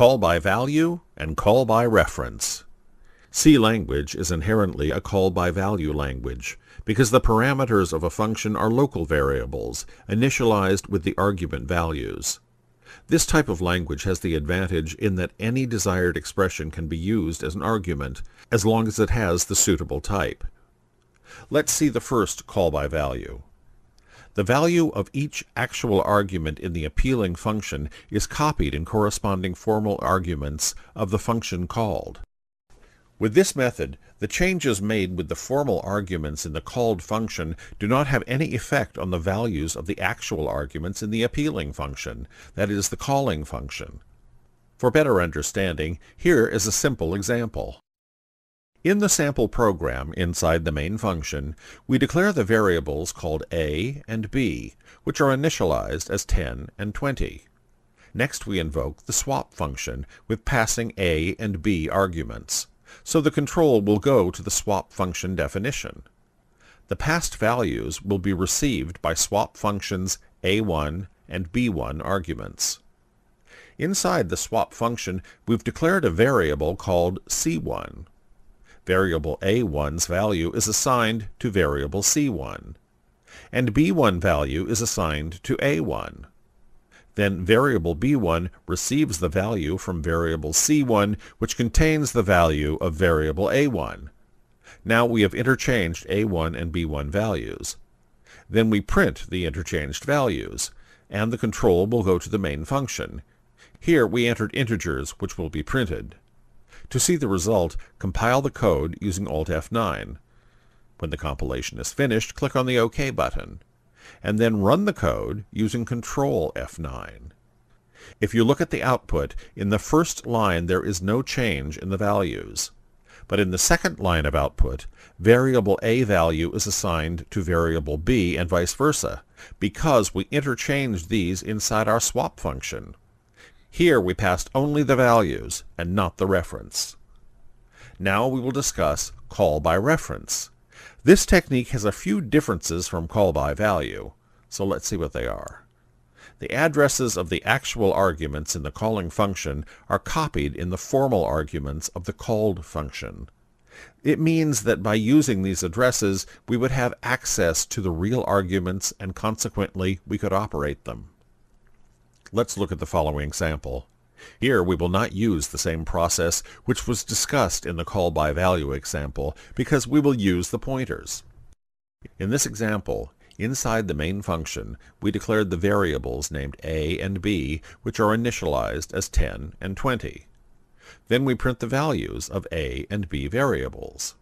call by value, and call by reference. C language is inherently a call by value language because the parameters of a function are local variables initialized with the argument values. This type of language has the advantage in that any desired expression can be used as an argument as long as it has the suitable type. Let's see the first call by value. The value of each actual argument in the appealing function is copied in corresponding formal arguments of the function called. With this method, the changes made with the formal arguments in the called function do not have any effect on the values of the actual arguments in the appealing function, that is, the calling function. For better understanding, here is a simple example. In the sample program inside the main function, we declare the variables called a and b, which are initialized as 10 and 20. Next we invoke the swap function with passing a and b arguments, so the control will go to the swap function definition. The passed values will be received by swap functions a1 and b1 arguments. Inside the swap function, we've declared a variable called c1, variable A1's value is assigned to variable C1, and B1 value is assigned to A1. Then variable B1 receives the value from variable C1, which contains the value of variable A1. Now we have interchanged A1 and B1 values. Then we print the interchanged values, and the control will go to the main function. Here we entered integers, which will be printed. To see the result, compile the code using Alt-F9. When the compilation is finished, click on the OK button, and then run the code using Control F9. If you look at the output, in the first line there is no change in the values. But in the second line of output, variable A value is assigned to variable B and vice versa, because we interchange these inside our swap function. Here we passed only the values and not the reference. Now we will discuss call by reference. This technique has a few differences from call by value, so let's see what they are. The addresses of the actual arguments in the calling function are copied in the formal arguments of the called function. It means that by using these addresses, we would have access to the real arguments and consequently we could operate them. Let's look at the following sample. Here we will not use the same process which was discussed in the call by value example because we will use the pointers. In this example, inside the main function, we declared the variables named a and b which are initialized as 10 and 20. Then we print the values of a and b variables.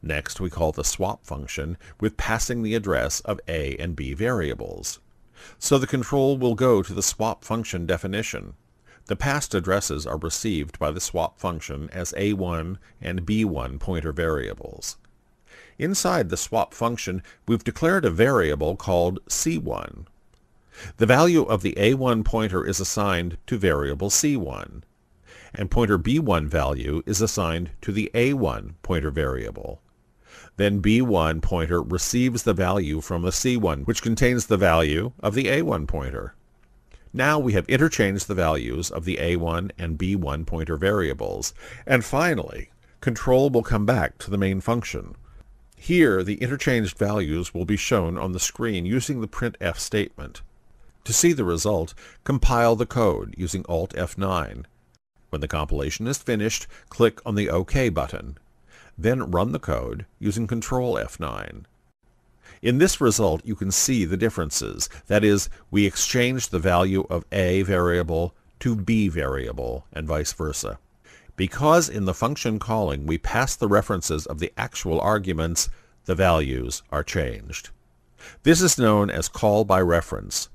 Next, we call the swap function with passing the address of a and b variables so the control will go to the swap function definition. The past addresses are received by the swap function as A1 and B1 pointer variables. Inside the swap function, we've declared a variable called C1. The value of the A1 pointer is assigned to variable C1, and pointer B1 value is assigned to the A1 pointer variable then B1 pointer receives the value from the C1, which contains the value of the A1 pointer. Now we have interchanged the values of the A1 and B1 pointer variables. And finally, control will come back to the main function. Here, the interchanged values will be shown on the screen using the printf statement. To see the result, compile the code using Alt F9. When the compilation is finished, click on the OK button then run the code using Control F9. In this result, you can see the differences. That is, we exchanged the value of a variable to b variable, and vice versa. Because in the function calling we pass the references of the actual arguments, the values are changed. This is known as call by reference.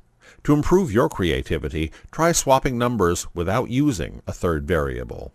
To improve your creativity, try swapping numbers without using a third variable.